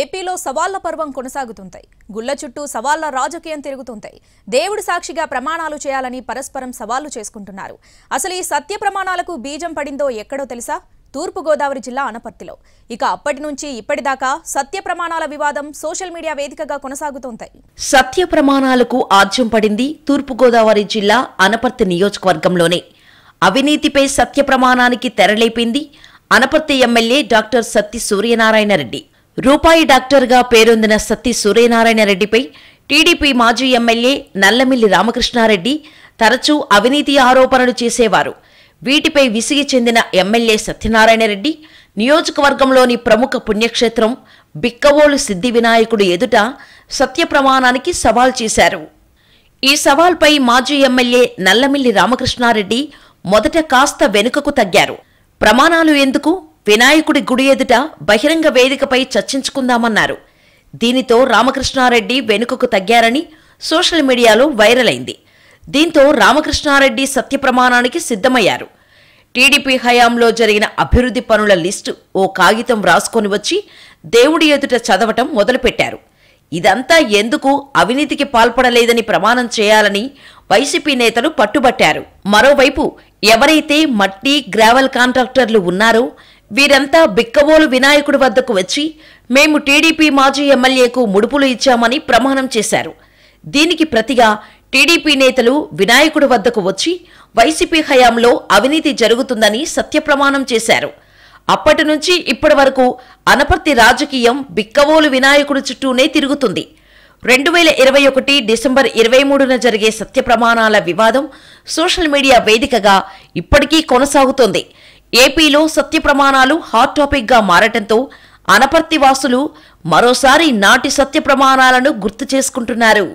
ఏపీలో సవాళ్ల పర్వం కొనసాగుతుంటాయి గుళ్ల చుట్టూ సవాళ్ల రాజకీయం తిరుగుతుంటాయి దేవుడు సాక్షిగా ప్రమాణాలు చేయాలని పరస్పరం సవాళ్లు చేసుకుంటున్నారు అసలు ఈ సత్య ప్రమాణాలకు బీజం పడిందో ఎక్కడో తెలుసా తూర్పుగోదావరి జిల్లా అనపర్తిలో ఇక అప్పటి నుంచి ఇప్పటిదాకా సత్య ప్రమాణాల వివాదం సోషల్ మీడియా వేదికగా కొనసాగుతుంటాయి సత్య ప్రమాణాలకు ఆద్యం పడింది తూర్పుగోదావరి జిల్లా అనపర్తి నియోజకవర్గంలోనే అవినీతిపై సత్య ప్రమాణానికి తెరలేపింది అనపర్తి ఎమ్మెల్యే డాక్టర్ సత్తి సూర్యనారాయణ రెడ్డి రూపాయి డాక్టర్గా పేరొందిన సత్తి సూర్యనారాయణ రెడ్డిపై టీడీపీ మాజీ ఎమ్మెల్యే నల్లమిల్లి రామకృష్ణారెడ్డి తరచూ అవినీతి ఆరోపణలు చేసేవారు వీటిపై విసిగి చెందిన ఎమ్మెల్యే సత్యనారాయణ రెడ్డి నియోజకవర్గంలోని ప్రముఖ పుణ్యక్షేత్రం బిక్కవోలు సిద్ధి వినాయకుడు ఎదుట సత్యప్రమాణానికి సవాల్ చేశారు ఈ సవాల్పై మాజీ ఎమ్మెల్యే నల్లమిల్లి రామకృష్ణారెడ్డి మొదట కాస్త వెనుకకు తగ్గారు ప్రమాణాలు ఎందుకు వినాయకుడి గుడి ఎదుట బహిరంగ వేదికపై చర్చించుకుందామన్నారు దీనితో రామకృష్ణారెడ్డి వెనుకకు తగ్గారని సోషల్ మీడియాలో వైరల్ అయింది దీంతో రామకృష్ణారెడ్డి సత్యప్రమాణానికి సిద్ధమయ్యారు టీడీపీ హయాంలో జరిగిన అభివృద్ధి పనుల లిస్టు ఓ కాగితం రాసుకొని వచ్చి దేవుడి ఎదుట చదవటం మొదలుపెట్టారు ఇదంతా ఎందుకు అవినీతికి పాల్పడలేదని ప్రమాణం చేయాలని వైసీపీ నేతలు పట్టుబట్టారు మరోవైపు ఎవరైతే మట్టి గ్రావెల్ కాంట్రాక్టర్లు ఉన్నారో వీరంతా బిక్కబోలు వినాయకుడి వద్దకు వచ్చి మేము టీడీపీ మాజీ ఎమ్మెల్యేకు ముడుపులు ఇచ్చామని ప్రమాణం చేశారు దీనికి ప్రతిగా టీడీపీ నేతలు వినాయకుడి వద్దకు వచ్చి వైసీపీ హయాంలో అవినీతి జరుగుతుందని సత్యప్రమాణం చేశారు అప్పటి నుంచి ఇప్పటి వరకు అనపర్తి రాజకీయం బిక్కవోలు వినాయకుడి చుట్టూనే తిరుగుతుంది రెండు వేల ఇరవై ఒకటి డిసెంబర్ ఇరవై మూడున జరిగే సత్యప్రమాణాల వివాదం సోషల్ మీడియా వేదికగా ఇప్పటికీ కొనసాగుతోంది ఏపీలో సత్య ప్రమాణాలు హాట్ టాపిక్గా మారటంతో అనపర్తివాసులు మరోసారి నాటి సత్య ప్రమాణాలను గుర్తు చేసుకుంటున్నారు